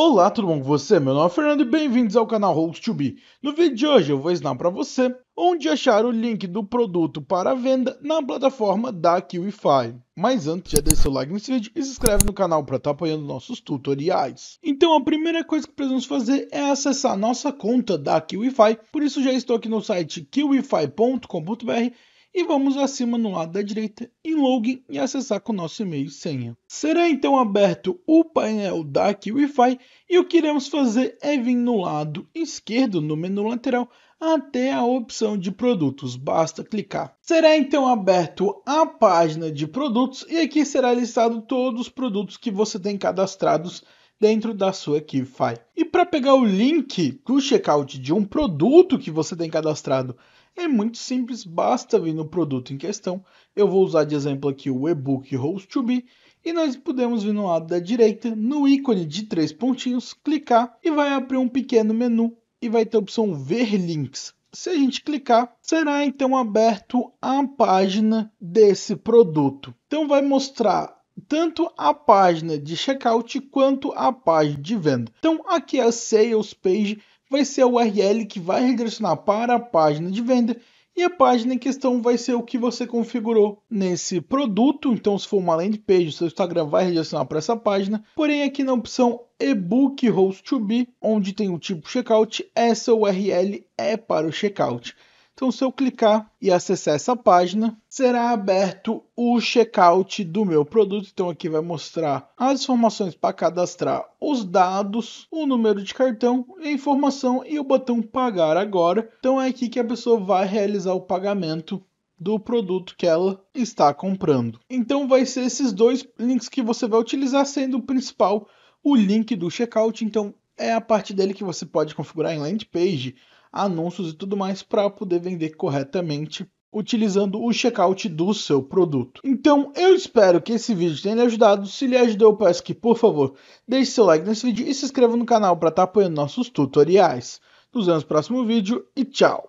Olá, tudo bom com você? Meu nome é Fernando e bem-vindos ao canal Host2B. No vídeo de hoje eu vou ensinar para você onde achar o link do produto para venda na plataforma da Qify. Mas antes, já deixa seu like nesse vídeo e se inscreve no canal para estar tá apoiando nossos tutoriais. Então a primeira coisa que precisamos fazer é acessar nossa conta da Qify, por isso já estou aqui no site kiwifi.com.br e vamos acima no lado da direita em login e acessar com o nosso e-mail e senha. Será então aberto o painel da Wi-Fi e o que iremos fazer é vir no lado esquerdo no menu lateral até a opção de produtos, basta clicar. Será então aberto a página de produtos e aqui será listado todos os produtos que você tem cadastrados dentro da sua Kify. E para pegar o link do checkout de um produto que você tem cadastrado, é muito simples, basta vir no produto em questão. Eu vou usar de exemplo aqui o e-book Host to Be e nós podemos vir no lado da direita, no ícone de três pontinhos, clicar e vai abrir um pequeno menu e vai ter a opção ver links. Se a gente clicar, será então aberto a página desse produto. Então vai mostrar tanto a página de checkout quanto a página de venda. Então aqui é a sales page vai ser a URL que vai redirecionar para a página de venda e a página em questão vai ser o que você configurou nesse produto. Então, se for uma landing page, o seu Instagram vai redirecionar para essa página. Porém, aqui na opção ebook host to be, onde tem o tipo checkout, essa URL é para o checkout. Então, se eu clicar e acessar essa página, será aberto o checkout do meu produto. Então, aqui vai mostrar as informações para cadastrar os dados, o número de cartão, a informação e o botão pagar agora. Então, é aqui que a pessoa vai realizar o pagamento do produto que ela está comprando. Então vai ser esses dois links que você vai utilizar sendo o principal o link do checkout. Então é a partir dele que você pode configurar em landing page, anúncios e tudo mais para poder vender corretamente utilizando o checkout do seu produto. Então, eu espero que esse vídeo tenha lhe ajudado. Se lhe ajudou, eu peço que, por favor, deixe seu like nesse vídeo e se inscreva no canal para estar tá apoiando nossos tutoriais. Nos vemos no próximo vídeo e tchau!